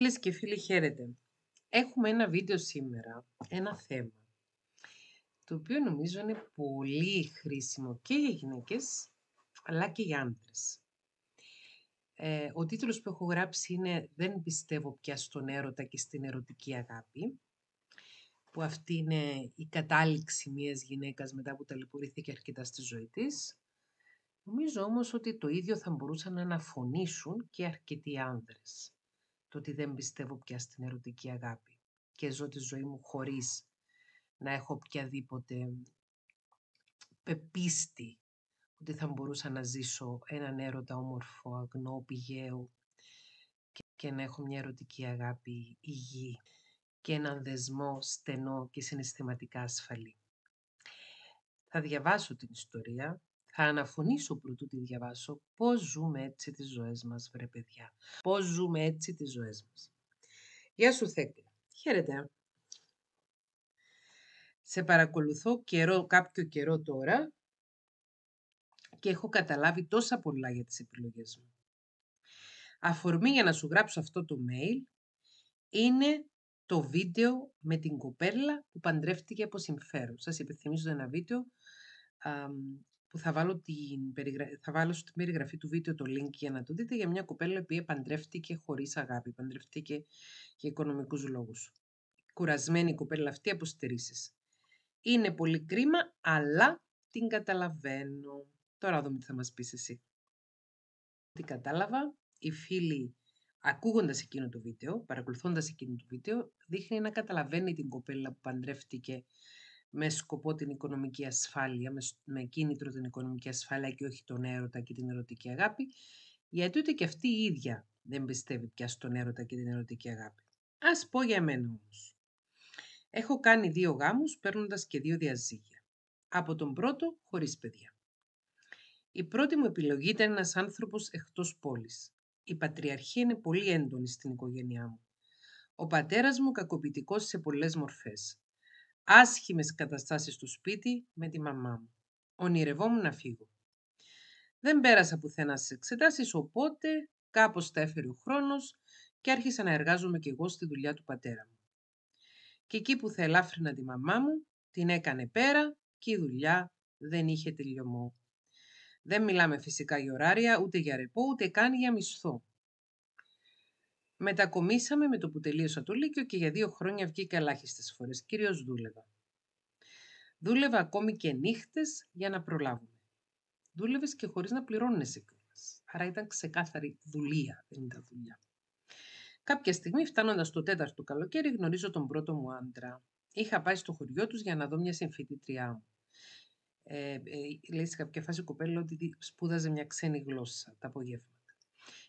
Φίλες και φίλοι χαίρετε. Έχουμε ένα βίντεο σήμερα, ένα θέμα, το οποίο νομίζω είναι πολύ χρήσιμο και για γυναίκες, αλλά και για άντρες. Ε, ο τίτλος που έχω γράψει είναι «Δεν πιστεύω πια στον έρωτα και στην ερωτική αγάπη», που αυτή είναι η κατάληξη μιας γυναίκας μετά που ταλαιπωρήθηκε αρκετά στη ζωή της. Νομίζω όμως ότι το ίδιο θα μπορούσαν να αναφωνήσουν και αρκετοί άνδρες το ότι δεν πιστεύω πια στην ερωτική αγάπη και ζω τη ζωή μου χωρίς να έχω οποιαδήποτε πεπίστη ότι θα μπορούσα να ζήσω έναν έρωτα όμορφο, αγνό, πηγαίο και να έχω μια ερωτική αγάπη υγιή και έναν δεσμό στενό και συναισθηματικά ασφαλή. Θα διαβάσω την ιστορία θα αναφωνήσω πρωτού τη διαβάσω πώς ζούμε έτσι τις ζωές μας, βρε παιδιά. Πώς ζούμε έτσι τις ζωές μας. Γεια σου Θέκλα. Χαίρετε. Σε παρακολουθώ καιρό, κάποιο καιρό τώρα και έχω καταλάβει τόσα πολλά για τις επιλογές μου. Αφορμή για να σου γράψω αυτό το mail είναι το βίντεο με την κοπέλα που παντρεύτηκε από συμφέρον. Σας υπενθυμίζω ένα βίντεο που θα βάλω, την θα βάλω στην περιγραφή του βίντεο το link για να το δείτε για μια κοπέλα που παντρεύτηκε χωρίς αγάπη, παντρεύτηκε για οικονομικούς λόγους. Κουρασμένη η κοπέλα αυτή από στερήσεις. Είναι πολύ κρίμα, αλλά την καταλαβαίνω. Τώρα δούμε τι θα μας πεις εσύ. Τι κατάλαβα, οι φίλοι ακούγοντας εκείνο το βίντεο, παρακολουθώντας εκείνο το βίντεο, δείχνει να καταλαβαίνει την κοπέλα που παντρεύτηκε με σκοπό την οικονομική ασφάλεια, με, κίνητρο την οικονομική ασφάλεια και όχι τον έρωτα και την ερωτική αγάπη, γιατί ούτε και αυτή η ίδια δεν πιστεύει πια στον έρωτα και την ερωτική αγάπη. Ας πω για μένα όμως. Έχω κάνει δύο γάμους παίρνοντας και δύο διαζύγια. Από τον πρώτο χωρίς παιδιά. Η πρώτη μου επιλογή ήταν ένας άνθρωπος εκτός πόλης. Η πατριαρχία είναι πολύ έντονη στην οικογένειά μου. Ο πατέρας μου κακοποιητικός σε πολλές μορφές άσχημες καταστάσεις στο σπίτι με τη μαμά μου. Ονειρευόμουν να φύγω. Δεν πέρασα πουθενά στις εξετάσεις, οπότε κάπως τα έφερε ο χρόνος και άρχισα να εργάζομαι κι εγώ στη δουλειά του πατέρα μου. Και εκεί που θα ελάφρυνα τη μαμά μου, την έκανε πέρα και η δουλειά δεν είχε τελειωμό. Δεν μιλάμε φυσικά για ωράρια, ούτε για ρεπό, ούτε καν για μισθό. Μετακομίσαμε με το που τελείωσα το Λύκειο και για δύο χρόνια βγήκα ελάχιστες φορές. Κυρίως δούλευα. Δούλευα ακόμη και νύχτες για να προλάβουμε. Δούλευες και χωρίς να πληρώνεσαι κιόλας. Άρα ήταν ξεκάθαρη δουλεία, δεν ήταν δουλειά. Κάποια στιγμή, φτάνοντας το τέταρτο καλοκαίρι, γνωρίζω τον πρώτο μου άντρα. Είχα πάει στο χωριό τους για να δω μια συμφιτητριά μου. Ε, ε, λέει σε κάποια φάση κοπέλα ότι σπούδαζε μια ξένη γλώσσα τα απόγευμα.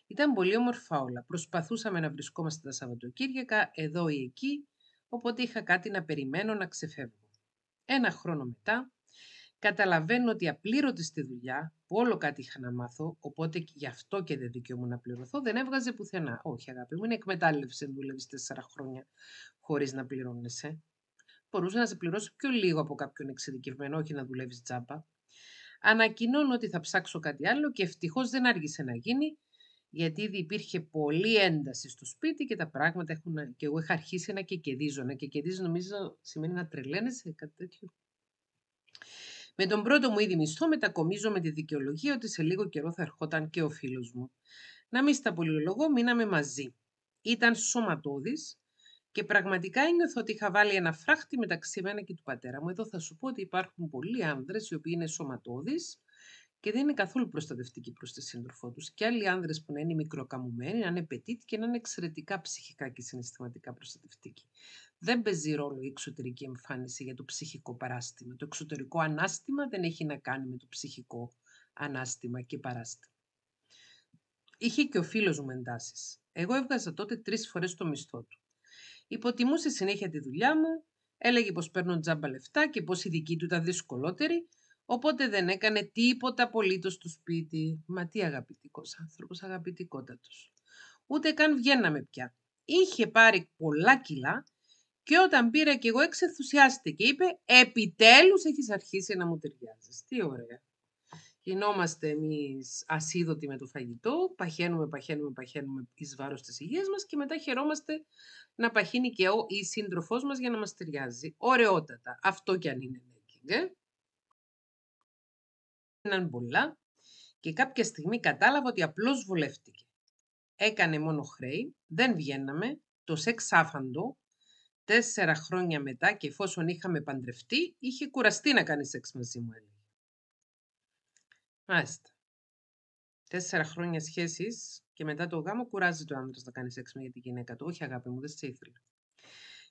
Ήταν πολύ όμορφα όλα. Προσπαθούσαμε να βρισκόμαστε τα Σαββατοκύριακα εδώ ή εκεί, οπότε είχα κάτι να περιμένω να ξεφεύγω. Ένα χρόνο μετά, καταλαβαίνω ότι απλήρωτη στη δουλειά, που όλο κάτι είχα να μάθω, οπότε γι' αυτό και δεν δικαιούμαι να πληρωθώ, δεν έβγαζε πουθενά. Όχι, αγάπη μου, είναι εκμετάλλευση να δουλεύεις τέσσερα χρόνια χωρίς να πληρώνεσαι. Μπορούσε να σε πληρώσει πιο λίγο από κάποιον εξειδικευμένο, όχι να δουλεύεις τζάμπα. Ανακοινώνω ότι θα ψάξω κάτι άλλο και ευτυχώς δεν άργησε να γίνει, γιατί ήδη υπήρχε πολλή ένταση στο σπίτι και τα πράγματα έχουν... και εγώ είχα αρχίσει να και Να και νομίζω σημαίνει να τρελαίνεσαι, κάτι τέτοιο. Με τον πρώτο μου ήδη μισθό μετακομίζω με τη δικαιολογία ότι σε λίγο καιρό θα ερχόταν και ο φίλος μου. Να μην στα πολυλογώ, μείναμε μαζί. Ήταν σωματώδης και πραγματικά ένιωθω ότι είχα βάλει ένα φράχτη μεταξύ μένα και του πατέρα μου. Εδώ θα σου πω ότι υπάρχουν πολλοί άνδρες οι οποίοι είναι σωματώδεις και δεν είναι καθόλου προστατευτική προς τη σύντροφό τους. Και άλλοι άνδρες που να είναι μικροκαμουμένοι, να είναι πετήτη και να είναι εξαιρετικά ψυχικά και συναισθηματικά προστατευτικοί. Δεν παίζει ρόλο η εξωτερική εμφάνιση για το ψυχικό παράστημα. Το εξωτερικό ανάστημα δεν έχει να κάνει με το ψυχικό ανάστημα και παράστημα. Είχε και ο φίλος μου εντάσεις. Εγώ έβγαζα τότε τρεις φορές το μισθό του. Υποτιμούσε συνέχεια τη δουλειά μου, έλεγε πως παίρνω τζάμπα λεφτά και πως η δική του ήταν δυσκολότερη, Οπότε δεν έκανε τίποτα απολύτως στο σπίτι. Μα τι αγαπητικός άνθρωπος, αγαπητικότατος. Ούτε καν βγαίναμε πια. Είχε πάρει πολλά κιλά και όταν πήρα κι εγώ εξεθουσιάστηκε και είπε «Επιτέλους έχεις αρχίσει να μου ταιριάζεις. Τι ωραία. Γινόμαστε εμείς ασίδωτοι με το φαγητό, παχαίνουμε, παχαίνουμε, παχαίνουμε εις βάρος της υγείας μας και μετά χαιρόμαστε να παχύνει και ο ή σύντροφός μας για να μας ταιριάζει. Ωραιότατα. Αυτό κι αν είναι ε? Έναν πολλά και κάποια στιγμή κατάλαβα ότι απλώς βουλεύτηκε. Έκανε μόνο χρέη, δεν βγαίναμε, το σεξ άφαντο, τέσσερα χρόνια μετά και εφόσον είχαμε παντρευτεί, είχε κουραστεί να κάνει σεξ μαζί μου, έλεγε. Τέσσερα χρόνια σχέσει και μετά το γάμο κουράζει το άντρα να κάνει σεξ με τη γυναίκα του. Όχι, αγάπη μου, δεν σε ήθελα.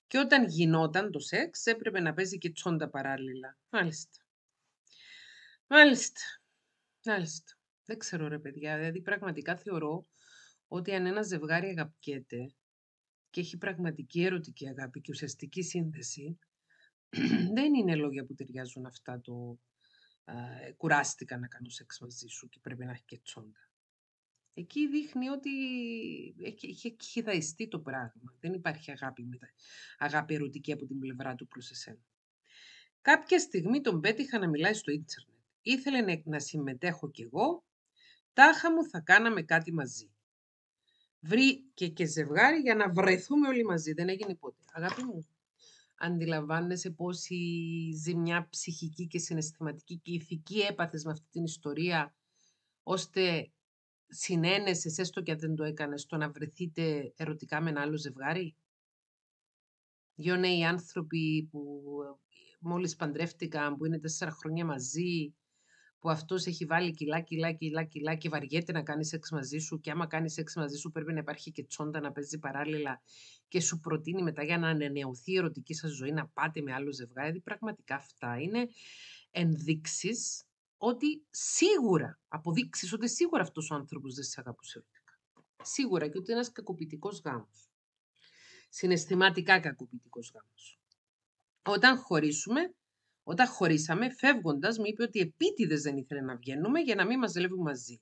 Και όταν γινόταν το σεξ, έπρεπε να παίζει και τσόντα παράλληλα. Μάλιστα. Μάλιστα. Μάλιστα. Δεν ξέρω ρε παιδιά, δηλαδή πραγματικά θεωρώ ότι αν ένα ζευγάρι αγαπιέται και έχει πραγματική ερωτική αγάπη και ουσιαστική σύνδεση, δεν είναι λόγια που ταιριάζουν αυτά το ε, κουράστηκα να κάνω σεξ μαζί σου και πρέπει να έχει και τσόντα. Εκεί δείχνει ότι έχει χειδαϊστεί το πράγμα. Δεν υπάρχει αγάπη, αγάπη ερωτική από την πλευρά του προς εσένα. Κάποια στιγμή τον πέτυχα να μιλάει στο ίντερνετ ήθελε να συμμετέχω κι εγώ, τάχα μου θα κάναμε κάτι μαζί. Βρήκε και ζευγάρι για να βρεθούμε όλοι μαζί. Δεν έγινε ποτέ. Αγάπη μου, αντιλαμβάνεσαι πόση ζημιά ψυχική και συναισθηματική και ηθική έπαθες με αυτή την ιστορία, ώστε συνένεσες, έστω και αν δεν το έκανες, το να βρεθείτε ερωτικά με ένα άλλο ζευγάρι. Δύο νέοι άνθρωποι που ε, μόλις παντρεύτηκαν, που είναι τέσσερα χρόνια μαζί, που αυτός έχει βάλει κιλά, κιλά, κιλά, κιλά και βαριέται να κάνει σεξ μαζί σου. Και άμα κάνει σεξ μαζί σου, πρέπει να υπάρχει και τσόντα να παίζει παράλληλα και σου προτείνει μετά για να ανανεωθεί η ερωτική σας ζωή να πάτε με άλλο ζευγάρι. Δηλαδή, πραγματικά αυτά είναι ενδείξεις ότι σίγουρα αποδείξεις ότι σίγουρα αυτός ο άνθρωπος δεν σε αγαπούσε. Σίγουρα και ότι είναι ένας κακοποιητικός γάμος. Συναισθηματικά κακοποιητικός γάμος. Όταν χωρίσουμε, όταν χωρίσαμε, φεύγοντας, μου είπε ότι επίτηδες δεν ήθελε να βγαίνουμε για να μην μαζεύουμε μαζί.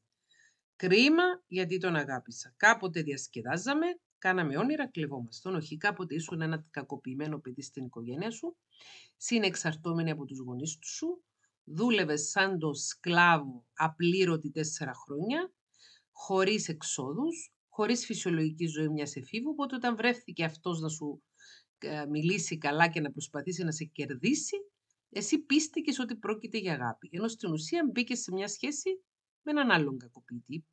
Κρίμα γιατί τον αγάπησα. Κάποτε διασκεδάζαμε, κάναμε όνειρα, κλεβόμαστε. Όχι, κάποτε ήσουν ένα κακοποιημένο παιδί στην οικογένεια σου, συνεξαρτώμενη από τους γονείς του σου, δούλευες σαν το σκλάβο απλήρωτη τέσσερα χρόνια, χωρίς εξόδους, χωρίς φυσιολογική ζωή μιας εφήβου. Οπότε όταν βρέθηκε αυτός να σου ε, μιλήσει καλά και να προσπαθήσει να σε κερδίσει, εσύ πίστηκες ότι πρόκειται για αγάπη, ενώ στην ουσία μπήκες σε μια σχέση με έναν άλλον κακοποιητή.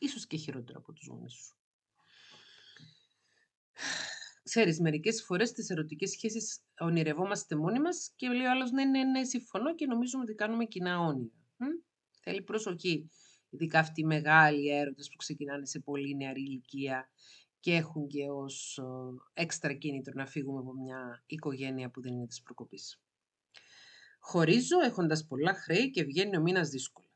Ίσως και χειρότερο από τους γονείς σου. Ξέρεις, μερικές φορές τις ερωτικές σχέσεις ονειρευόμαστε μόνοι μας και λέει ο άλλος ναι, ναι, ναι, συμφωνώ και νομίζουμε ότι κάνουμε κοινά όνειρα. Θέλει προσοχή. Ειδικά αυτοί οι μεγάλοι έρωτες που ξεκινάνε σε πολύ νεαρή ηλικία και έχουν και ως ε, έξτρα κίνητρο να φύγουμε από μια οικογένεια που δεν είναι της προκοπής. Χωρίζω έχοντας πολλά χρέη και βγαίνει ο μήνας δύσκολα.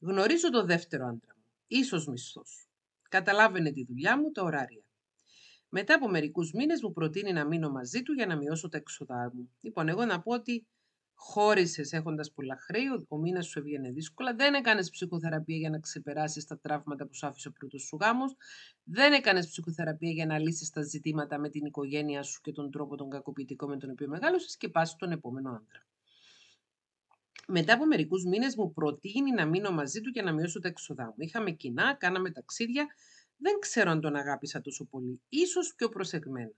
Γνωρίζω το δεύτερο άντρα μου, ίσως μισθός. Καταλάβαινε τη δουλειά μου, τα ωράρια. Μετά από μερικούς μήνες μου προτείνει να μείνω μαζί του για να μειώσω τα έξοδά μου. Λοιπόν, εγώ να πω ότι χώρισες έχοντας πολλά χρέη, ο μήνας σου έβγαινε δύσκολα, δεν έκανες ψυχοθεραπεία για να ξεπεράσεις τα τραύματα που σου άφησε ο πρώτο σου γάμος, δεν έκανες ψυχοθεραπεία για να λύσεις τα ζητήματα με την οικογένειά σου και τον τρόπο τον κακοποιητικό με τον οποίο μεγάλωσες και πας τον επόμενο άντρα. Μετά από μερικούς μήνες μου προτείνει να μείνω μαζί του για να μειώσω τα έξοδά μου. Είχαμε κοινά, κάναμε ταξίδια. Δεν ξέρω αν τον αγάπησα τόσο πολύ, σω πιο προσεγμένα.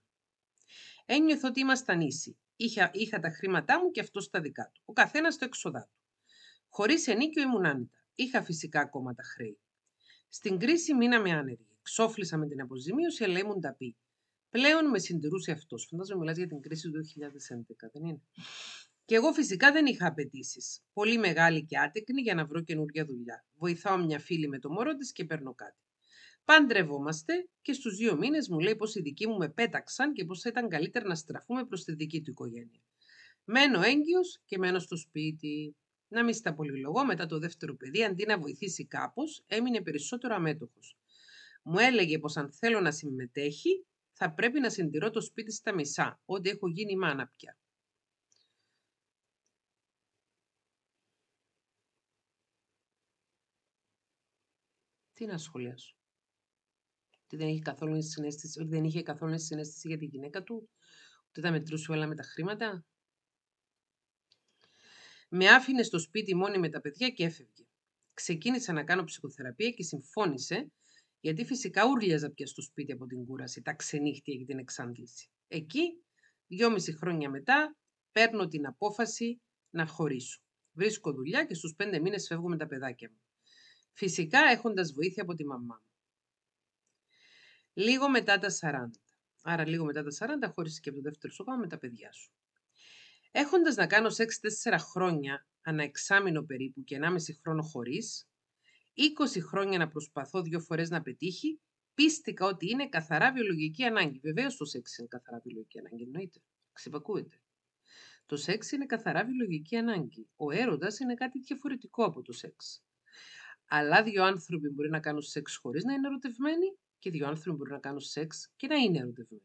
Ένιωθω ότι ήμασταν ίσοι. Είχα, είχα τα χρήματά μου και αυτό τα δικά του. Ο καθένας το έξοδά του. Χωρίς ενίκιο ήμουν άνετα. Είχα φυσικά ακόμα τα χρέη. Στην κρίση μείναμε άνεργοι. Ξόφλησα με την αποζημίωση, αλλά ήμουν ταπί. Πλέον με συντηρούσε αυτός. Φαντάζομαι μιλάς για την κρίση του 2011, δεν είναι. Και εγώ φυσικά δεν είχα απαιτήσεις. Πολύ μεγάλη και άτεκνη για να βρω καινούργια δουλειά. Βοηθάω μια φίλη με το μωρό της και παίρνω κάτι. Παντρευόμαστε και στους δύο μήνες μου λέει πως οι δικοί μου με πέταξαν και πως θα ήταν καλύτερα να στραφούμε προς τη δική του οικογένεια. Μένω έγκυος και μένω στο σπίτι. Να μην στα πολυλογώ, μετά το δεύτερο παιδί, αντί να βοηθήσει κάπως, έμεινε περισσότερο αμέτωχος. Μου έλεγε πως αν θέλω να συμμετέχει, θα πρέπει να συντηρώ το σπίτι στα μισά, ότι έχω γίνει μάνα πια. Τι να σχολιάσω δεν είχε καθόλου συνέστηση, δεν είχε καθόλου συνέστηση για τη γυναίκα του, ότι τα μετρούσε όλα με τα χρήματα. Με άφηνε στο σπίτι μόνη με τα παιδιά και έφευγε. Ξεκίνησα να κάνω ψυχοθεραπεία και συμφώνησε, γιατί φυσικά ούρλιαζα πια στο σπίτι από την κούραση, τα ξενύχτια για την εξάντληση. Εκεί, δυόμιση χρόνια μετά, παίρνω την απόφαση να χωρίσω. Βρίσκω δουλειά και στους πέντε μήνες φεύγω με τα παιδάκια μου. Φυσικά έχοντας βοήθεια από τη μαμά μου λίγο μετά τα 40. Άρα λίγο μετά τα 40 χώρισε και από το δεύτερο σου με τα παιδιά σου. Έχοντας να κάνω σεξ 6-4 χρόνια, ανά εξάμεινο περίπου και 1,5 χρόνο χωρίς, 20 χρόνια να προσπαθώ δύο φορές να πετύχει, πίστηκα ότι είναι καθαρά βιολογική ανάγκη. Βεβαίως το σεξ είναι καθαρά βιολογική ανάγκη, εννοείται. Ξυπακούεται. Το σεξ είναι καθαρά βιολογική ανάγκη. Ο έρωτας είναι κάτι διαφορετικό από το σεξ. Αλλά δύο άνθρωποι μπορεί να κάνουν σεξ χωρίς να είναι ερωτευμένοι και δύο άνθρωποι μπορούν να κάνουν σεξ και να είναι ερωτευμένοι.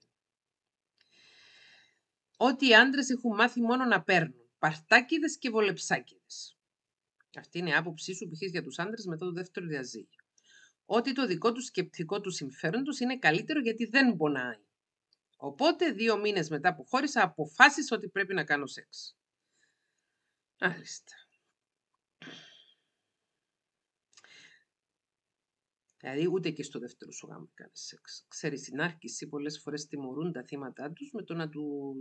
Ότι οι άντρες έχουν μάθει μόνο να παίρνουν παρτάκιδες και βολεψάκιδες. Αυτή είναι η άποψή σου που για τους άντρες μετά το δεύτερο διαζύγιο. Ότι το δικό τους σκεπτικό του συμφέροντο είναι καλύτερο γιατί δεν πονάει. Οπότε, δύο μήνες μετά που χώρισα, αποφάσισα ότι πρέπει να κάνω σεξ. Άλιστα. Δηλαδή, ούτε και στο δεύτερο σου γάμο κάνει σεξ. Ξέρεις, στην άρκηση πολλές φορές τιμωρούν τα θύματα τους με το να τους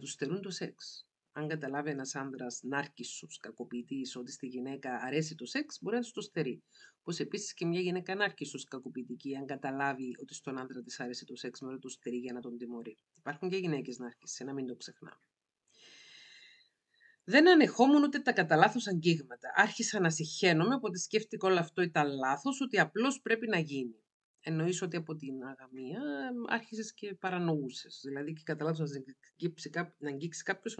τους στερούν το σεξ. Αν καταλάβει ένας άντρα νάρκησος, κακοποιητής, ότι στη γυναίκα αρέσει το σεξ, μπορεί να σου το στερεί. Πώ επίσης και μια γυναίκα νάρκησος, κακοποιητική, αν καταλάβει ότι στον άντρα της αρέσει το σεξ, μπορεί να το στερεί για να τον τιμωρεί. Υπάρχουν και γυναίκες νάρκησες, να μην το ξεχνάμε. Δεν ανεχόμουν ούτε τα κατά λάθος αγγίγματα. Άρχισα να συχαίνομαι, ότι σκέφτηκα όλο αυτό ήταν λάθος, ότι απλώς πρέπει να γίνει. Εννοείς ότι από την αγαμία άρχισες και παρανοούσες. Δηλαδή και κατά λάθος να αγγίξει κάποιος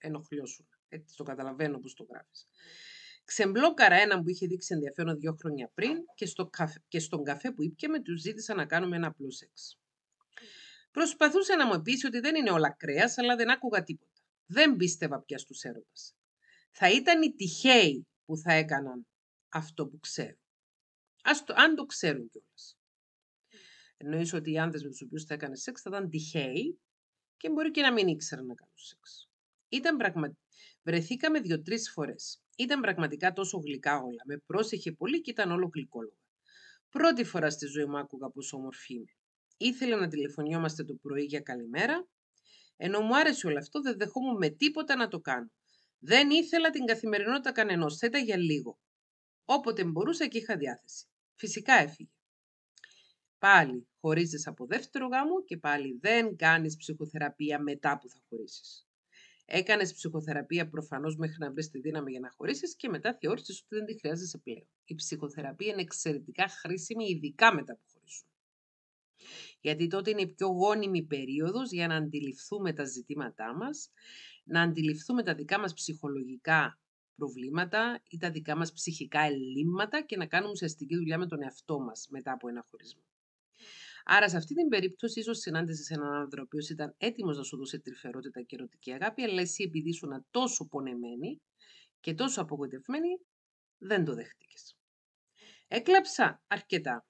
ενοχλιώσουν. Έτσι το καταλαβαίνω πώς το γράφεις. Ξεμπλόκαρα έναν που είχε δείξει ενδιαφέρον δύο χρόνια πριν και, στο και στον καφέ που ήπιαμε τους ζήτησα να κάνουμε ένα απλό σεξ. Προσπαθούσε να μου πείσει ότι δεν είναι όλα κρέας, αλλά δεν άκουγα τίποτα. Δεν πίστευα πια στους έρωτες. Θα ήταν οι τυχαίοι που θα έκαναν αυτό που ξέρουν. Ας το, αν το ξέρουν κιόλας. Εννοείς ότι οι άνδρες με τους οποίους θα έκανες σεξ θα ήταν τυχαίοι και μπορεί και να μην ήξεραν να κάνουν σεξ. Ήταν Βρεθήκαμε δύο-τρεις φορές. Ήταν πραγματικά τόσο γλυκά όλα. Με πρόσεχε πολύ και ήταν όλο γλυκόλογα. Πρώτη φορά στη ζωή μου άκουγα πόσο όμορφη είμαι. Ήθελα να τηλεφωνιόμαστε το πρωί για καλημέρα ενώ μου άρεσε όλο αυτό, δεν δεχόμουν με τίποτα να το κάνω. Δεν ήθελα την καθημερινότητα κανενός, θέτα για λίγο. Όποτε μπορούσα και είχα διάθεση. Φυσικά έφυγε. Πάλι χωρίζεις από δεύτερο γάμο και πάλι δεν κάνεις ψυχοθεραπεία μετά που θα χωρίσεις. Έκανες ψυχοθεραπεία προφανώς μέχρι να βρεις τη δύναμη για να χωρίσεις και μετά θεώρησες ότι δεν τη χρειάζεσαι πλέον. Η ψυχοθεραπεία είναι εξαιρετικά χρήσιμη ειδικά μετά που γιατί τότε είναι η πιο γόνιμη περίοδος για να αντιληφθούμε τα ζητήματά μας, να αντιληφθούμε τα δικά μας ψυχολογικά προβλήματα ή τα δικά μας ψυχικά ελλείμματα και να κάνουμε ουσιαστική δουλειά με τον εαυτό μας μετά από ένα χωρισμό. Άρα, σε αυτή την περίπτωση, ίσως συνάντησε έναν άνθρωπο ο οποίος ήταν έτοιμος να σου δώσει τρυφερότητα και ερωτική αγάπη, αλλά εσύ επειδή ήσουν τόσο πονεμένη και τόσο απογοητευμένη, δεν το δέχτηκες. Έκλαψα αρκετά.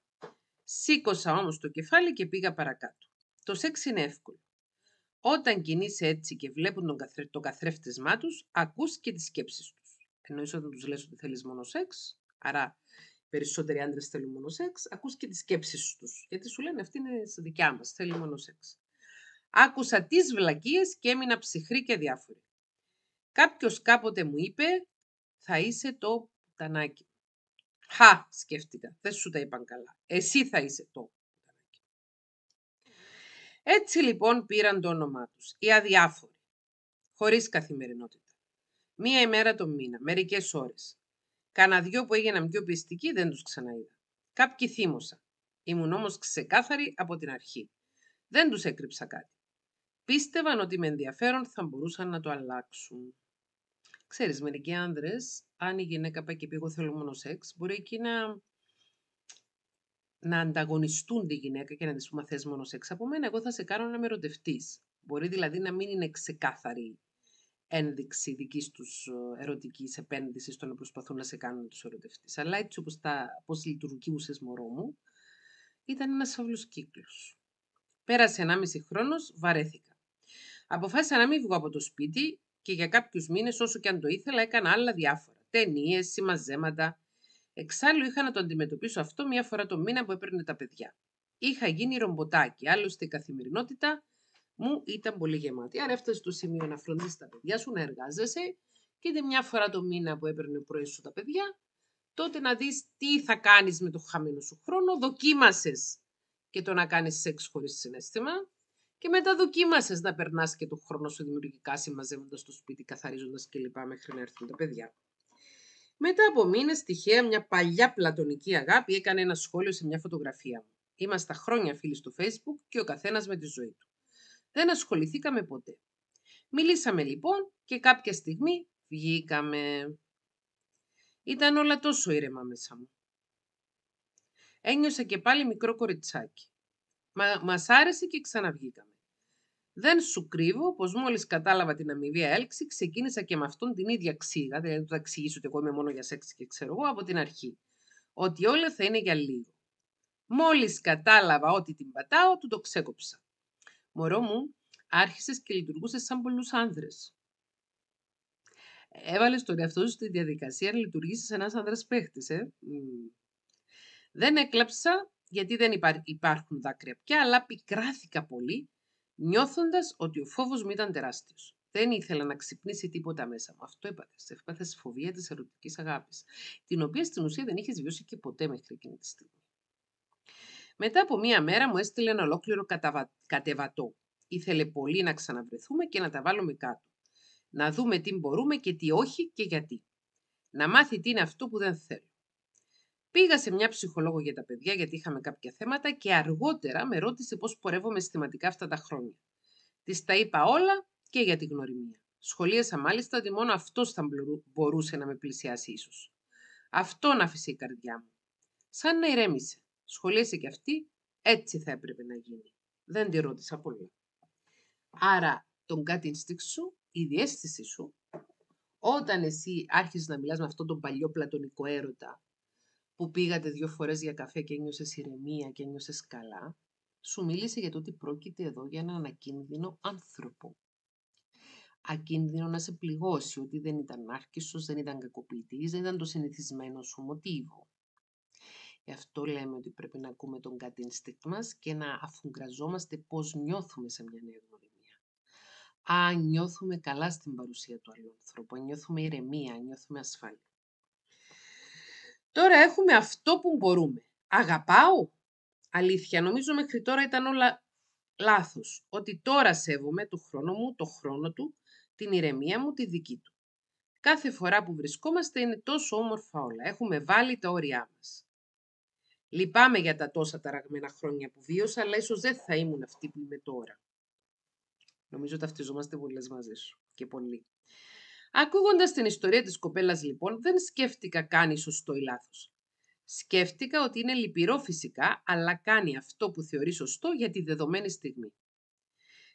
Σήκωσα όμως το κεφάλι και πήγα παρακάτω. Το σεξ είναι εύκολο. Όταν κινείσαι έτσι και βλέπουν τον, καθρε... το καθρέφτισμά τους, ακούς και τις σκέψεις τους. Εννοείς όταν τους λες ότι θέλεις μόνο σεξ, άρα περισσότεροι άντρες θέλουν μόνο σεξ, ακούς και τις σκέψεις τους. Γιατί σου λένε αυτή είναι στη δικιά μας, θέλει μόνο σεξ. Άκουσα τις βλακίες και έμεινα ψυχρή και διάφορη. Κάποιος κάποτε μου είπε, θα είσαι το πουτανάκι. Χα, σκέφτηκα, δεν σου τα είπαν καλά. Εσύ θα είσαι το. Έτσι λοιπόν πήραν το όνομά τους, οι αδιάφοροι, χωρίς καθημερινότητα. Μία ημέρα το μήνα, μερικές ώρες. Κανα δυο που έγιναν πιο πιστικοί δεν τους ξαναείδα. Κάποιοι θύμωσα. Ήμουν όμως ξεκάθαρη από την αρχή. Δεν τους έκρυψα κάτι. Πίστευαν ότι με ενδιαφέρον θα μπορούσαν να το αλλάξουν. Ξέρεις, μερικοί άνδρες, αν η γυναίκα πάει και πει εγώ θέλω μόνο σεξ, μπορεί εκεί να, να ανταγωνιστούν τη γυναίκα και να της πούμε θες μόνο σεξ από μένα, εγώ θα σε κάνω να με ερωτευτείς». Μπορεί δηλαδή να μην είναι ξεκάθαρη ένδειξη δικής τους ε, ερωτικής επένδυσης στο να προσπαθούν να σε κάνουν να τους ερωτευτείς. Αλλά έτσι όπως πώς λειτουργούσε, μωρό μου, ήταν ένας φαύλος κύκλος. Πέρασε 1,5 χρόνος, βαρέθηκα. Αποφάσισα να μην βγω από το σπίτι και για κάποιους μήνες, όσο και αν το ήθελα, έκανα άλλα διάφορα. Ταινίες, συμμαζέματα. Εξάλλου είχα να το αντιμετωπίσω αυτό μία φορά το μήνα που έπαιρνε τα παιδιά. Είχα γίνει ρομποτάκι, άλλωστε η καθημερινότητα μου ήταν πολύ γεμάτη. Άρα έφτασε στο σημείο να φροντίσει τα παιδιά σου, να εργάζεσαι και είτε μια φορά το μήνα που έπαιρνε πρωί σου τα παιδιά, τότε να δεις τι θα κάνεις με το χαμένο σου χρόνο, δοκίμασες και το να κάνεις σεξ χωρίς συνέστημα, και μετά δοκίμασες να περνάς και το χρόνο σου δημιουργικά, συμμαζεύοντας το σπίτι, καθαρίζοντας κλπ. μέχρι να έρθουν τα παιδιά. Μετά από μήνες, τυχαία, μια παλιά πλατωνική αγάπη έκανε ένα σχόλιο σε μια φωτογραφία μου. Είμαστε χρόνια φίλοι στο Facebook και ο καθένας με τη ζωή του. Δεν ασχοληθήκαμε ποτέ. Μιλήσαμε λοιπόν και κάποια στιγμή βγήκαμε. Ήταν όλα τόσο ήρεμα μέσα μου. Ένιωσα και πάλι μικρό κοριτσάκι. Μα μας άρεσε και ξαναβγήκαμε. Δεν σου κρύβω πως μόλις κατάλαβα την αμοιβή έλξη, ξεκίνησα και με αυτόν την ίδια ξύγα, δηλαδή το θα εξηγήσω ότι εγώ είμαι μόνο για σεξ και ξέρω εγώ από την αρχή. Ότι όλα θα είναι για λίγο. Μόλις κατάλαβα ότι την πατάω, του το ξέκοψα. Μωρό μου, άρχισες και λειτουργούσες σαν πολλούς άνδρες. Έβαλες τον εαυτό σου στη διαδικασία να λειτουργήσεις ένας άνδρας παίχτης, ε. Δεν έκλαψα γιατί δεν υπάρχουν δάκρυα πια, αλλά πικράθηκα πολύ, νιώθοντας ότι ο φόβος μου ήταν τεράστιος. Δεν ήθελα να ξυπνήσει τίποτα μέσα μου. Αυτό είπατε. Σε φάθε φοβία της ερωτικής αγάπης, την οποία στην ουσία δεν είχες βιώσει και ποτέ μέχρι εκείνη τη στιγμή. Μετά από μία μέρα μου έστειλε ένα ολόκληρο καταβα... κατεβατό. Ήθελε πολύ να ξαναβρεθούμε και να τα βάλουμε κάτω. Να δούμε τι μπορούμε και τι όχι και γιατί. Να μάθει τι είναι αυτό που δεν θέλω. Πήγα σε μια ψυχολόγο για τα παιδιά γιατί είχαμε κάποια θέματα και αργότερα με ρώτησε πώς πορεύομαι συστηματικά αυτά τα χρόνια. Της τα είπα όλα και για τη γνωριμία. Σχολίασα μάλιστα ότι μόνο αυτός θα μπορούσε να με πλησιάσει ίσως. να άφησε η καρδιά μου. Σαν να ηρέμησε. Σχολίασε κι αυτή, έτσι θα έπρεπε να γίνει. Δεν τη ρώτησα πολύ. Άρα, τον κάτι σου, η διέστηση σου, όταν εσύ άρχισες να μιλάς με αυτόν τον παλιό πλατωνικό έρωτα που πήγατε δύο φορές για καφέ και ένιωσες ηρεμία και ένιωσες καλά, σου μίλησε για το ότι πρόκειται εδώ για έναν ακίνδυνο άνθρωπο. Ακίνδυνο να σε πληγώσει ότι δεν ήταν άρχισος, δεν ήταν κακοποιητής, δεν ήταν το συνηθισμένο σου μοτίβο. Γι' αυτό λέμε ότι πρέπει να ακούμε τον gut instinct μας και να αφουγκραζόμαστε πώς νιώθουμε σε μια νέα γνωριμία. Α, νιώθουμε καλά στην παρουσία του άλλου ανθρώπου, νιώθουμε ηρεμία, νιώθουμε ασφάλεια. Τώρα έχουμε αυτό που μπορούμε. Αγαπάω. Αλήθεια, νομίζω μέχρι τώρα ήταν όλα λάθος. Ότι τώρα σέβομαι το χρόνο μου, το χρόνο του, την ηρεμία μου, τη δική του. Κάθε φορά που βρισκόμαστε είναι τόσο όμορφα όλα. Έχουμε βάλει τα όρια μας. Λυπάμαι για τα τόσα ταραγμένα χρόνια που βίωσα, αλλά ίσως δεν θα ήμουν αυτή που είμαι τώρα. Νομίζω ταυτιζόμαστε πολλές μαζί σου και πολύ. Ακούγοντας την ιστορία της κοπέλας, λοιπόν, δεν σκέφτηκα καν σωστό ή λάθος. Σκέφτηκα ότι είναι λυπηρό φυσικά, αλλά κάνει αυτό που θεωρεί σωστό για τη δεδομένη στιγμή.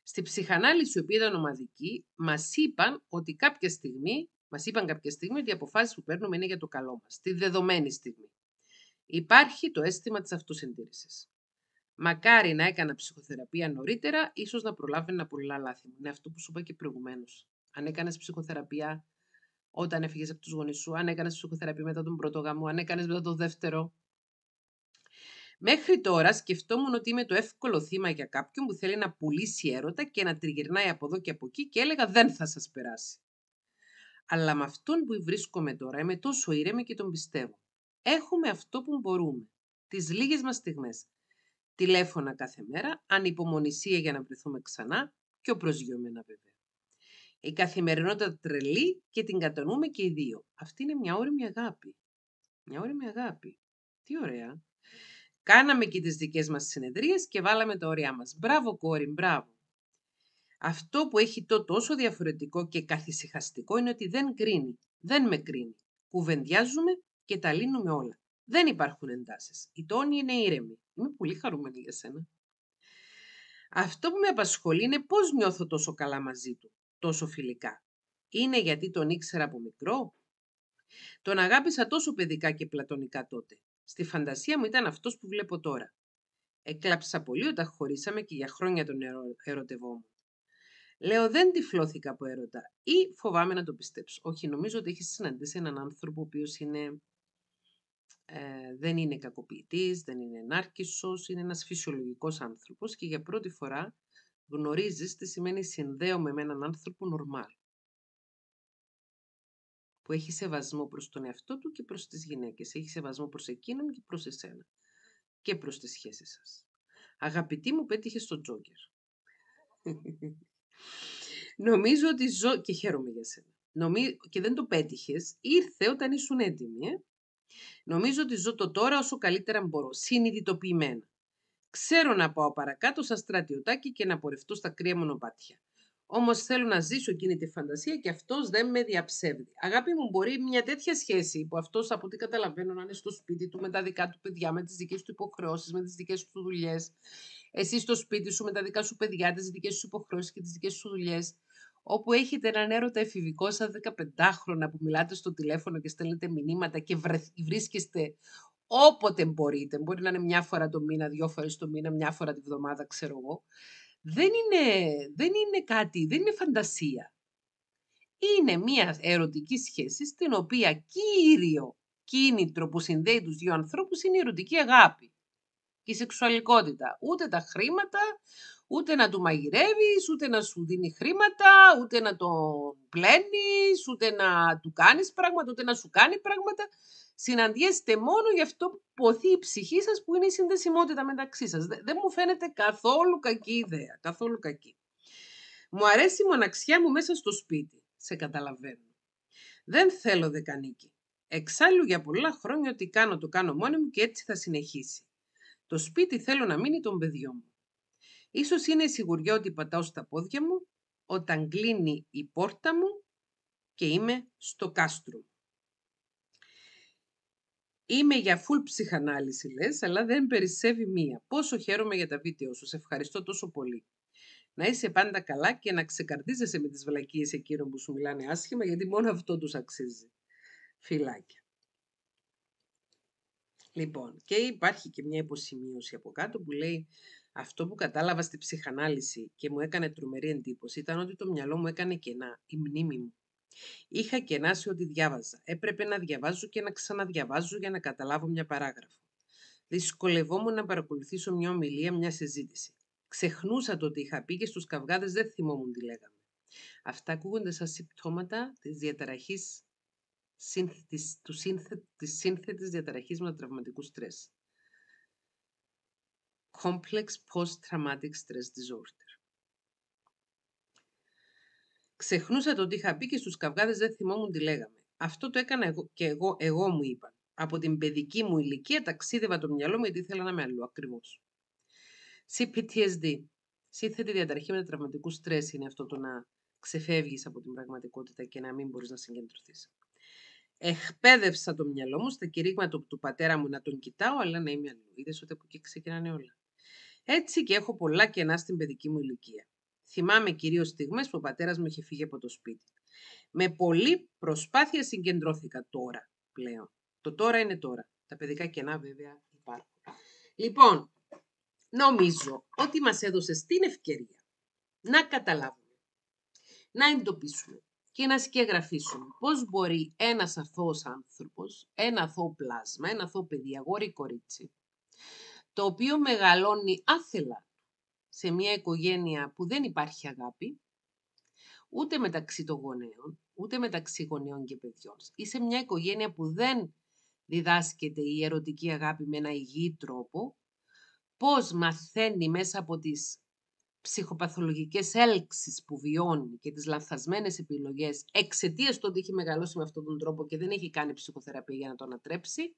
Στη ψυχανάλυση, η οποία ήταν ομαδική, μας είπαν ότι κάποια στιγμή, μας είπαν κάποια στιγμή ότι οι αποφάσεις που παίρνουμε είναι για το καλό μας, τη δεδομένη στιγμή. Υπάρχει το αίσθημα της αυτοσυντήρησης. Μακάρι να έκανα ψυχοθεραπεία νωρίτερα, ίσως να προλάβαινα πολλά λάθη Είναι αυτό που σου είπα και προηγουμένως αν έκανες ψυχοθεραπεία όταν έφυγες από τους γονείς σου, αν έκανες ψυχοθεραπεία μετά τον πρώτο γαμό, αν έκανες μετά τον δεύτερο. Μέχρι τώρα σκεφτόμουν ότι είμαι το εύκολο θύμα για κάποιον που θέλει να πουλήσει έρωτα και να τριγυρνάει από εδώ και από εκεί και έλεγα δεν θα σας περάσει. Αλλά με αυτόν που βρίσκομαι τώρα είμαι τόσο ήρεμη και τον πιστεύω. Έχουμε αυτό που μπορούμε, τις λίγες μας στιγμές. Τηλέφωνα κάθε μέρα, ανυπομονησία για να βρεθούμε ξανά και ο προσγειωμένα βέβαια. Η καθημερινότητα τρελή και την κατονούμε και οι δύο. Αυτή είναι μια όρημη αγάπη. Μια όρημη αγάπη. Τι ωραία. Κάναμε και τις δικές μας συνεδρίες και βάλαμε τα όρια μας. Μπράβο κόρη, μπράβο. Αυτό που έχει το τόσο διαφορετικό και καθησυχαστικό είναι ότι δεν κρίνει, δεν με κρίνει. Κουβεντιάζουμε και τα λύνουμε όλα. Δεν υπάρχουν εντάσεις. Η τόνη είναι ήρεμη. Είμαι πολύ χαρούμενη για σένα. Αυτό που με απασχολεί είναι πώς νιώθω τόσο καλά μαζί του τόσο φιλικά. Είναι γιατί τον ήξερα από μικρό. Τον αγάπησα τόσο παιδικά και πλατωνικά τότε. Στη φαντασία μου ήταν αυτός που βλέπω τώρα. Εκλάψα πολύ όταν χωρίσαμε και για χρόνια τον ερω... μου. Λέω δεν τυφλώθηκα από έρωτα ή φοβάμαι να το πιστέψω. Όχι, νομίζω ότι έχεις συναντήσει έναν άνθρωπο ο οποίος ε, δεν είναι κακοποιητής, δεν είναι ενάρκησος, είναι ένας φυσιολογικός άνθρωπος και για πρώτη φορά Γνωρίζεις τι σημαίνει συνδέομαι με έναν άνθρωπο νορμάλ που έχει σεβασμό προς τον εαυτό του και προς τις γυναίκες. Έχει σεβασμό προς εκείνον και προς εσένα. Και προς τις σχέσεις σας. Αγαπητή μου, πέτυχε στο τζόκερ. Νομίζω ότι ζω... Και χαίρομαι για σένα. Νομι... Και δεν το πέτυχες. Ήρθε όταν ήσουν έτοιμη. Ε? Νομίζω ότι ζω το τώρα όσο καλύτερα μπορώ. Συνειδητοποιημένα. Ξέρω να πάω παρακάτω σαν στρατιωτάκι και να πορευτώ στα κρύα μονοπάτια. Όμως θέλω να ζήσω εκείνη τη φαντασία και αυτός δεν με διαψεύδει. Αγάπη μου, μπορεί μια τέτοια σχέση που αυτός από ό,τι καταλαβαίνω να είναι στο σπίτι του με τα δικά του παιδιά, με τις δικές του υποχρεώσεις, με τις δικές του δουλειές. Εσύ στο σπίτι σου με τα δικά σου παιδιά, τις δικές σου υποχρεώσεις και τις δικές σου δουλειές. Όπου έχετε έναν έρωτα εφηβικό σαν 15χρονα που μιλάτε στο τηλέφωνο και στέλνετε μηνύματα και βρίσκεστε όποτε μπορείτε, μπορεί να είναι μια φορά το μήνα, δυο φορές το μήνα, μια φορά τη βδομάδα, ξέρω εγώ, δεν είναι, δεν είναι κάτι, δεν είναι φαντασία. Είναι μια ερωτική σχέση στην οποία κύριο κίνητρο που συνδέει τους δύο ανθρώπους είναι η ερωτική αγάπη και η σεξουαλικότητα. Ούτε τα χρήματα, Ούτε να του μαγειρεύεις, ούτε να σου δίνει χρήματα, ούτε να τον πλένεις, ούτε να του κάνεις πράγματα, ούτε να σου κάνει πράγματα. Συναντιέστε μόνο γι' αυτό που ποθεί η ψυχή σας, που είναι η συνδεσιμότητα μεταξύ σας. Δεν μου φαίνεται καθόλου κακή ιδέα. Καθόλου κακή. Μου αρέσει η μοναξιά μου μέσα στο σπίτι. Σε καταλαβαίνω. Δεν θέλω δεκανίκη. Εξάλλου για πολλά χρόνια ό,τι κάνω το κάνω μόνη μου και έτσι θα συνεχίσει. Το σπίτι θέλω να μείνει των παιδιών μου. Ίσως είναι η σιγουριά ότι πατάω στα πόδια μου όταν κλείνει η πόρτα μου και είμαι στο κάστρο. Είμαι για φουλ ψυχανάλυση, λες, αλλά δεν περισσεύει μία. Πόσο χαίρομαι για τα βίντεο σου. Σε ευχαριστώ τόσο πολύ. Να είσαι πάντα καλά και να ξεκαρδίζεσαι με τις βλακίες εκείνων που σου μιλάνε άσχημα, γιατί μόνο αυτό τους αξίζει. Φιλάκια. Λοιπόν, και υπάρχει και μια υποσημείωση από κάτω που λέει αυτό που κατάλαβα στη ψυχανάλυση και μου έκανε τρομερή εντύπωση ήταν ότι το μυαλό μου έκανε κενά, η μνήμη μου. Είχα κενά σε ό,τι διάβαζα. Έπρεπε να διαβάζω και να ξαναδιαβάζω για να καταλάβω μια παράγραφο. Δυσκολευόμουν να παρακολουθήσω μια ομιλία, μια συζήτηση. Ξεχνούσα το ότι είχα πει και στους καυγάδες δεν θυμόμουν τι λέγαμε. Αυτά ακούγονται σαν συμπτώματα της διαταραχής της, σύνθετης διαταραχής με τραυματικού στρε. Complex Post-Traumatic Stress Disorder. Ξεχνούσα το τι είχα πει και στους καυγάδες δεν θυμόμουν τι λέγαμε. Αυτό το έκανα εγώ, και εγώ, εγώ μου είπα. Από την παιδική μου ηλικία ταξίδευα το μυαλό μου γιατί ήθελα να είμαι αλλού ακριβώς. CPTSD. Σύνθετη διαταραχή τραυματικού στρες είναι αυτό το να ξεφεύγεις από την πραγματικότητα και να μην μπορείς να συγκεντρωθείς. Εκπαίδευσα το μυαλό μου στα κηρύγματα του πατέρα μου να τον κοιτάω, αλλά να είμαι αλλού. Είδες ότι από εκεί ξεκινάνε όλα. Έτσι και έχω πολλά κενά στην παιδική μου ηλικία. Θυμάμαι κυρίως στιγμές που ο πατέρας μου είχε φύγει από το σπίτι. Με πολλή προσπάθεια συγκεντρώθηκα τώρα πλέον. Το τώρα είναι τώρα. Τα παιδικά κενά βέβαια υπάρχουν. Λοιπόν, νομίζω ότι μας έδωσες την ευκαιρία να καταλάβουμε, να εντοπίσουμε και να σκεγγραφίσουμε πώς μπορεί ένας αθώος άνθρωπος, ένα αθώο πλάσμα, ένα αθώο παιδί, αγόρι, κορίτσι, το οποίο μεγαλώνει άθελα σε μια οικογένεια που δεν υπάρχει αγάπη, ούτε μεταξύ των γονέων, ούτε μεταξύ γονέων και παιδιών, ή σε μια οικογένεια που δεν διδάσκεται η ερωτική αγάπη με ένα υγιή τρόπο, πώς μαθαίνει μέσα από τις ψυχοπαθολογικές έλξεις που βιώνει και τις λανθασμένες επιλογές εξαιτίας του ότι έχει μεγαλώσει με αυτόν τον τρόπο και δεν έχει κάνει ψυχοθεραπεία για να το ανατρέψει,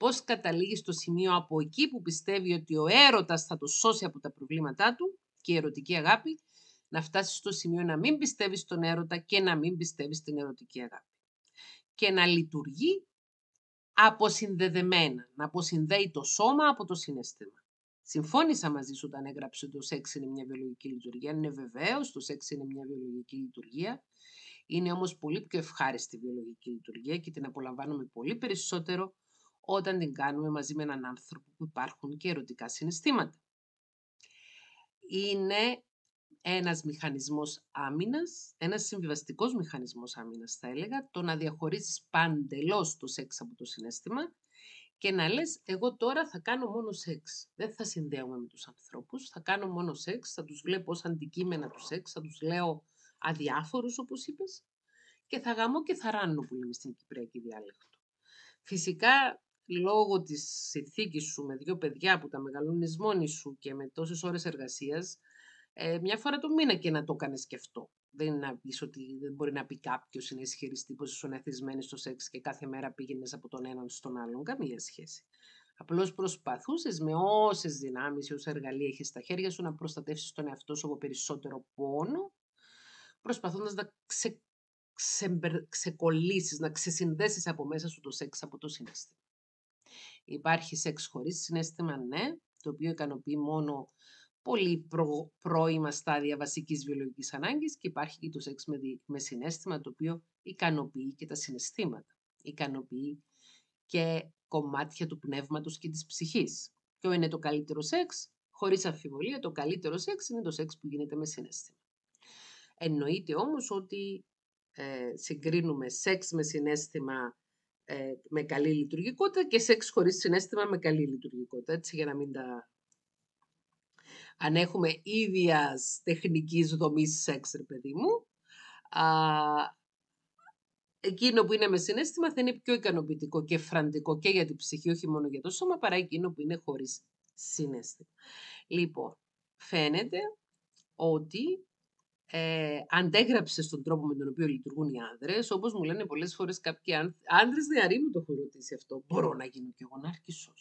πώς καταλήγει στο σημείο από εκεί που πιστεύει ότι ο έρωτας θα το σώσει από τα προβλήματά του και η ερωτική αγάπη, να φτάσει στο σημείο να μην πιστεύει στον έρωτα και να μην πιστεύει στην ερωτική αγάπη. Και να λειτουργεί αποσυνδεδεμένα, να αποσυνδέει το σώμα από το συνέστημα. Συμφώνησα μαζί σου όταν έγραψε ότι το σεξ είναι μια βιολογική λειτουργία. Ναι, βεβαίως, το σεξ είναι μια βιολογική λειτουργία. Είναι όμως πολύ πιο ευχάριστη η βιολογική λειτουργία και την απολαμβάνουμε πολύ περισσότερο όταν την κάνουμε μαζί με έναν άνθρωπο που υπάρχουν και ερωτικά συναισθήματα. Είναι ένας μηχανισμός άμυνας, ένας συμβιβαστικός μηχανισμός άμυνας θα έλεγα, το να διαχωρίσεις παντελώς το σεξ από το συνέστημα και να λες εγώ τώρα θα κάνω μόνο σεξ. Δεν θα συνδέομαι με τους ανθρώπους, θα κάνω μόνο σεξ, θα τους βλέπω ως αντικείμενα του σεξ, θα τους λέω αδιάφορους όπως είπες και θα γαμώ και θα ράνω που λέμε στην Κυπριακή διάλεκτο. Φυσικά λόγω της συνθήκης σου με δύο παιδιά που τα μεγαλώνεις μόνη σου και με τόσες ώρες εργασίας, ε, μια φορά το μήνα και να το κάνει και αυτό. Δεν είναι να πεις ότι δεν μπορεί να πει κάποιος είναι ισχυριστή πω ήσουν εθισμένη στο σεξ και κάθε μέρα πήγαινες από τον έναν στον άλλον. Καμία σχέση. Απλώς προσπαθούσες με όσες δυνάμεις ή όσα εργαλεία έχει στα χέρια σου να προστατεύσεις τον εαυτό σου από περισσότερο πόνο, προσπαθώντας να ξε, ξε, ξεκολλήσεις, να ξεσυνδέσεις από μέσα σου το σεξ από το συνέστημα. Υπάρχει σεξ χωρίς συνέστημα, ναι, το οποίο ικανοποιεί μόνο πολύ προ, πρώιμα στάδια βασικής βιολογικής ανάγκης και υπάρχει και το σεξ με, με συνέστημα το οποίο ικανοποιεί και τα συναισθήματα. Ικανοποιεί και κομμάτια του πνεύματος και της ψυχής. Ποιο είναι το καλύτερο σεξ? Χωρίς αμφιβολία το καλύτερο σεξ είναι το σεξ που γίνεται με συνέστημα. Εννοείται όμως ότι ε, συγκρίνουμε σεξ με συνέστημα ε, με καλή λειτουργικότητα και σεξ χωρίς συνέστημα με καλή λειτουργικότητα, έτσι για να μην τα... Αν έχουμε ίδιας τεχνικής δομής σεξ, ρε παιδί μου, α, εκείνο που είναι με συνέστημα θα είναι πιο ικανοποιητικό και φραντικό και για την ψυχή, όχι μόνο για το σώμα, παρά εκείνο που είναι χωρίς συνέστημα. Λοιπόν, φαίνεται ότι ε, αντέγραψες στον τρόπο με τον οποίο λειτουργούν οι άνδρες. Όπως μου λένε πολλές φορές κάποιοι άνδρε, νεαροί ναι, μου το έχουν ρωτήσει αυτό. Μπορώ να γίνω και εγώ ναρκισός.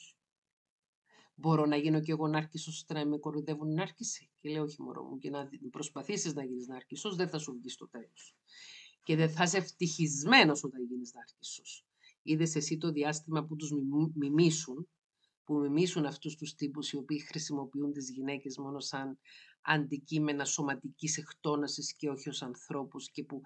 Μπορώ να γίνω και εγώ ναρκισός να με κοροϊδεύουν ναρκισή. Και λέω, Όχι, μωρό μου, και να προσπαθήσεις να γίνεις ναρκισός, δεν θα σου βγει στο τέλος. Και δεν θα είσαι ευτυχισμένος όταν γίνεις ναρκισός. Είδες εσύ το διάστημα που τους μιμήσουν, που μιμήσουν αυτούς τους τύπους οι οποίοι χρησιμοποιούν τις γυναίκες μόνο σαν αντικείμενα σωματικής εκτόνασης και όχι ως ανθρώπους και που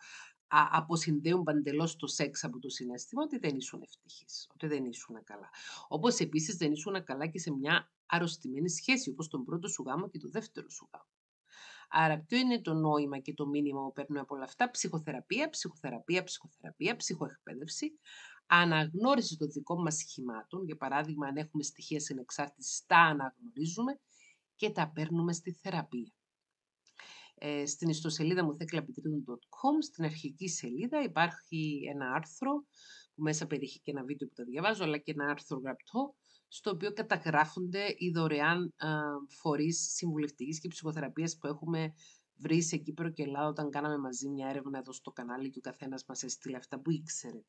αποσυνδέουν παντελώς το σεξ από το συνέστημα, ότι δεν ήσουν ευτυχεί, ότι δεν ήσουν καλά. Όπως επίσης δεν ήσουν καλά και σε μια αρρωστημένη σχέση, όπως τον πρώτο σου γάμο και το δεύτερο σου γάμο. Άρα, ποιο είναι το νόημα και το μήνυμα που παίρνουμε από όλα αυτά, ψυχοθεραπεία, ψυχοθεραπεία, ψυχοθεραπεία, ψυχοεκπαίδευση, αναγνώριση των δικών μας σχημάτων. Για παράδειγμα, αν έχουμε στοιχεία συνεξάρτησης, τα αναγνωρίζουμε και τα παίρνουμε στη θεραπεία. Ε, στην ιστοσελίδα μου θεκλαπιτρίδων.com, στην αρχική σελίδα υπάρχει ένα άρθρο που μέσα περιέχει και ένα βίντεο που τα διαβάζω, αλλά και ένα άρθρο γραπτό, στο οποίο καταγράφονται οι δωρεάν ε, φορείς συμβουλευτικής και ψυχοθεραπείας που έχουμε βρει σε Κύπρο και Ελλάδα όταν κάναμε μαζί μια έρευνα εδώ στο κανάλι και ο καθένας μας έστειλε αυτά που ήξερε.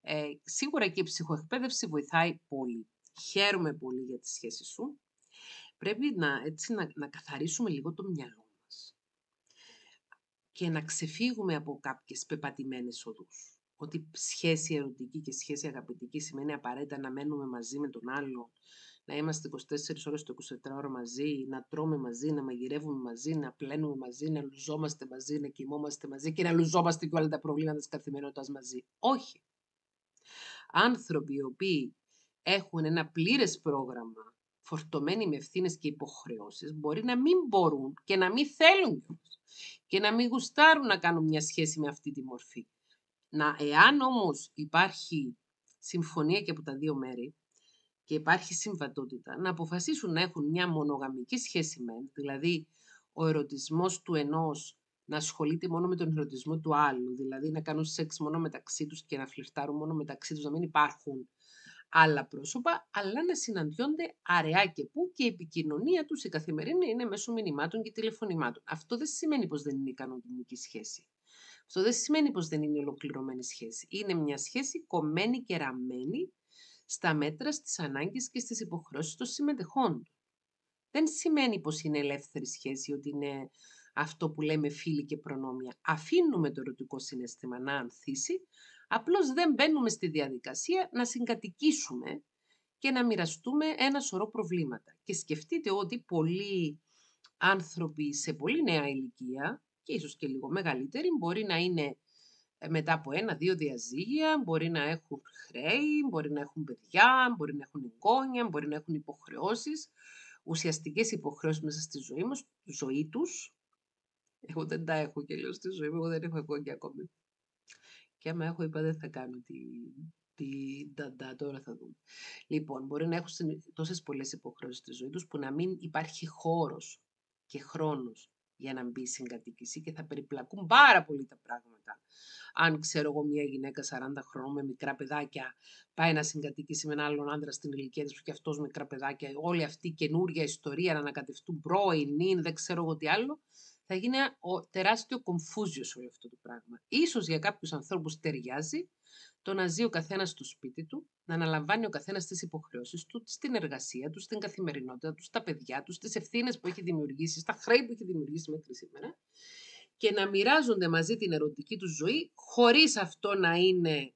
Ε, σίγουρα και η ψυχοεκπαίδευση βοηθάει πολύ. Χαίρομαι πολύ για τη σχέση σου. Πρέπει να, έτσι, να, καθαρίσουμε λίγο το μυαλό μας και να ξεφύγουμε από κάποιες πεπατημένες οδούς. Ότι σχέση ερωτική και σχέση αγαπητική σημαίνει απαραίτητα να μένουμε μαζί με τον άλλο, να είμαστε 24 ώρες το 24 ώρα μαζί, να τρώμε μαζί, να μαγειρεύουμε μαζί, να πλένουμε μαζί, να λουζόμαστε μαζί, να κοιμόμαστε μαζί και να λουζόμαστε και όλα τα προβλήματα της καθημερινότητας μαζί. Όχι. Άνθρωποι οι οποίοι έχουν ένα πλήρες πρόγραμμα φορτωμένοι με ευθύνες και υποχρεώσεις, μπορεί να μην μπορούν και να μην θέλουν και να μην γουστάρουν να κάνουν μια σχέση με αυτή τη μορφή. Να, εάν όμως υπάρχει συμφωνία και από τα δύο μέρη και υπάρχει συμβατότητα, να αποφασίσουν να έχουν μια μονογαμική σχέση με, δηλαδή ο ερωτισμός του ενός να ασχολείται μόνο με τον ερωτισμό του άλλου, δηλαδή να κάνουν σεξ μόνο μεταξύ τους και να φλιρτάρουν μόνο μεταξύ τους, να μην υπάρχουν άλλα πρόσωπα, αλλά να συναντιόνται αραιά και πού και η επικοινωνία τους η καθημερινή είναι μέσω μηνυμάτων και τηλεφωνημάτων. Αυτό δεν σημαίνει πως δεν είναι ικανοποιητική σχέση. Αυτό δεν σημαίνει πως δεν είναι ολοκληρωμένη σχέση. Είναι μια σχέση κομμένη και ραμμένη στα μέτρα, στις ανάγκες και στις υποχρεώσεις των συμμετεχών. Δεν σημαίνει πως είναι ελεύθερη σχέση, ότι είναι αυτό που λέμε φίλοι και προνόμια. Αφήνουμε το ερωτικό συνέστημα να ανθίσει, Απλώς δεν μπαίνουμε στη διαδικασία να συγκατοικήσουμε και να μοιραστούμε ένα σωρό προβλήματα. Και σκεφτείτε ότι πολλοί άνθρωποι σε πολύ νέα ηλικία και ίσως και λίγο μεγαλύτεροι μπορεί να είναι ε, μετά από ένα-δύο διαζύγια, μπορεί να έχουν χρέη, μπορεί να έχουν παιδιά, μπορεί να έχουν εγγόνια, μπορεί να έχουν υποχρεώσεις, ουσιαστικές υποχρεώσεις μέσα στη ζωή, μας, ζωή τους. Εγώ δεν τα έχω και λέω στη ζωή μου, δεν έχω εγγόνια ακόμη. Και άμα έχω, είπα, δεν θα κάνω τη, τη τώρα θα δούμε. Λοιπόν, μπορεί να έχουν τόσες πολλές υποχρεώσεις στη ζωή τους που να μην υπάρχει χώρος και χρόνος για να μπει συγκατοίκηση και θα περιπλακούν πάρα πολύ τα πράγματα. Αν ξέρω εγώ μια γυναίκα 40 χρόνων με μικρά παιδάκια πάει να συγκατοικήσει με έναν άλλον άντρα στην ηλικία της που και αυτός μικρά παιδάκια, όλη αυτή η καινούργια ιστορία να ανακατευτούν πρώην, νυν, δεν ξέρω εγώ τι άλλο, θα γίνει ο τεράστιο κομφούζιο όλο αυτό το πράγμα. Ίσως για κάποιους ανθρώπους ταιριάζει το να ζει ο καθένας στο σπίτι του, να αναλαμβάνει ο καθένας τις υποχρεώσεις του, στην εργασία του, στην καθημερινότητα του, τα παιδιά του, τι ευθύνες που έχει δημιουργήσει, τα χρέη που έχει δημιουργήσει μέχρι σήμερα και να μοιράζονται μαζί την ερωτική του ζωή, χωρίς αυτό να είναι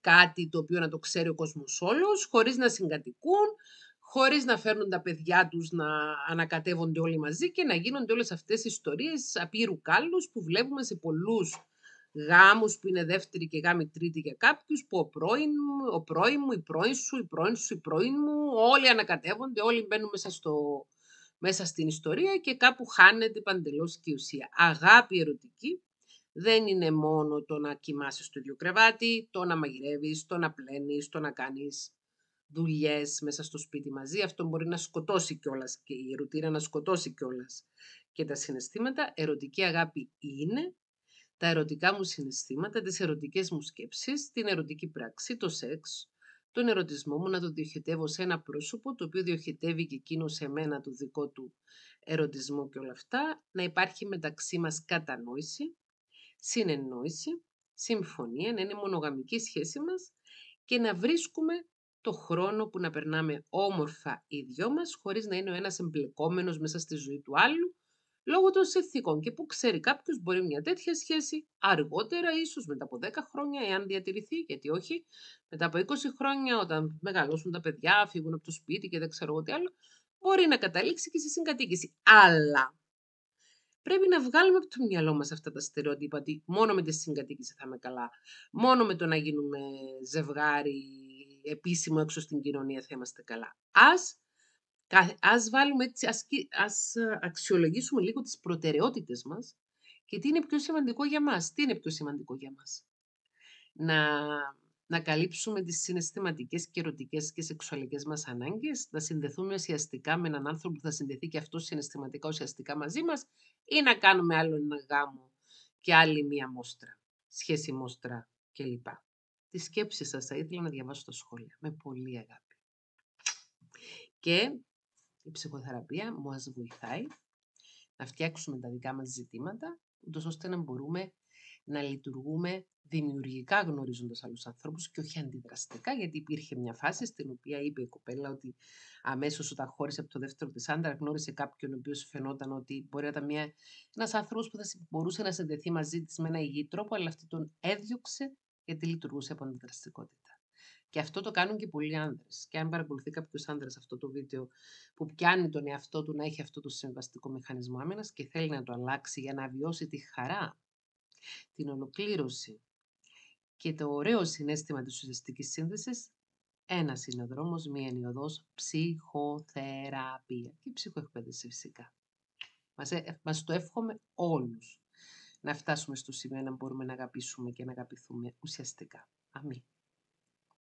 κάτι το οποίο να το ξέρει ο κόσμος όλος, χωρίς να συγκατοικούν, χωρίς να φέρνουν τα παιδιά τους να ανακατεύονται όλοι μαζί και να γίνονται όλες αυτές οι ιστορίες απείρου κάλους που βλέπουμε σε πολλούς γάμους που είναι δεύτερη και γάμη τρίτη για κάποιους που ο πρώην, ο πρώην μου, η πρώην σου, η πρώην σου, η πρώην μου όλοι ανακατεύονται, όλοι μπαίνουν μέσα, στο, μέσα στην ιστορία και κάπου χάνεται παντελώς και η ουσία. Αγάπη ερωτική δεν είναι μόνο το να κοιμάσαι στο ίδιο κρεβάτι, το να μαγειρεύεις, το να πλένεις, το να κάνεις δουλειές μέσα στο σπίτι μαζί. Αυτό μπορεί να σκοτώσει κιόλας και η ρουτίνα να σκοτώσει κιόλας και τα συναισθήματα. Ερωτική αγάπη είναι τα ερωτικά μου συναισθήματα, τις ερωτικές μου σκέψεις, την ερωτική πράξη, το σεξ, τον ερωτισμό μου να το διοχετεύω σε ένα πρόσωπο το οποίο διοχετεύει και εκείνο σε μένα το δικό του ερωτισμό και όλα αυτά, να υπάρχει μεταξύ μας κατανόηση, συνεννόηση, συμφωνία, να είναι μονογαμική σχέση μας και να βρίσκουμε το χρόνο που να περνάμε όμορφα οι δυο μας, χωρίς να είναι ο ένας εμπλεκόμενος μέσα στη ζωή του άλλου, λόγω των συνθήκων και που ξέρει κάποιος μπορεί μια τέτοια σχέση αργότερα, ίσως μετά από 10 χρόνια, εάν διατηρηθεί, γιατί όχι, μετά από 20 χρόνια, όταν μεγαλώσουν τα παιδιά, φύγουν από το σπίτι και δεν ξέρω εγώ τι άλλο, μπορεί να καταλήξει και σε συγκατοίκηση. Αλλά πρέπει να βγάλουμε από το μυαλό μας αυτά τα στερεότυπα, ότι μόνο με τη συγκατοίκηση θα είμαι καλά, μόνο με το να γίνουμε ζευγάρι Επίσημο έξω στην κοινωνία θα είμαστε καλά. Ας, ας, βάλουμε έτσι, ας, ας ε, αξιολογήσουμε λίγο τις προτεραιότητες μας και τι είναι πιο σημαντικό για μας. Τι είναι πιο σημαντικό για μας. Να, να καλύψουμε τις συναισθηματικές και ερωτικές και σεξουαλικές μας ανάγκες, να συνδεθούμε ουσιαστικά με έναν άνθρωπο που θα συνδεθεί και αυτός συναισθηματικά ουσιαστικά μαζί μας ή να κάνουμε άλλο ένα γάμο και άλλη μία μόστρα, σχέση μόστρα κλπ. Τη σκέψη σας θα ήθελα να διαβάσω τα σχόλια. Με πολύ αγάπη. Και η ψυχοθεραπεία μου ας βοηθάει να φτιάξουμε τα δικά μας ζητήματα, ούτως ώστε να μπορούμε να λειτουργούμε δημιουργικά γνωρίζοντας άλλους ανθρώπους και όχι αντιδραστικά, γιατί υπήρχε μια φάση στην οποία είπε η κοπέλα ότι αμέσως όταν χώρισε από το δεύτερο της άντρα γνώρισε κάποιον ο οποίος φαινόταν ότι μπορεί να ήταν μια, ένας άνθρωπος που θα μπορούσε να συνδεθεί μαζί της με ένα υγιή τρόπο, αλλά αυτή τον έδιωξε γιατί λειτουργούσε από αντιδραστικότητα. Και αυτό το κάνουν και πολλοί άντρε. Και αν παρακολουθεί κάποιο άνδρα αυτό το βίντεο που πιάνει τον εαυτό του να έχει αυτό το συμβαστικό μηχανισμό άμυνας και θέλει να το αλλάξει για να βιώσει τη χαρά, την ολοκλήρωση και το ωραίο συνέστημα της ουσιαστικής σύνδεσης, ένας είναι ο δρόμος, μία είναι η οδός, ψυχοθεραπεία και ψυχοεκπαίδευση φυσικά. Μας ε, το εύχομαι όλους να φτάσουμε στο σημείο να μπορούμε να αγαπήσουμε και να αγαπηθούμε ουσιαστικά. Αμήν.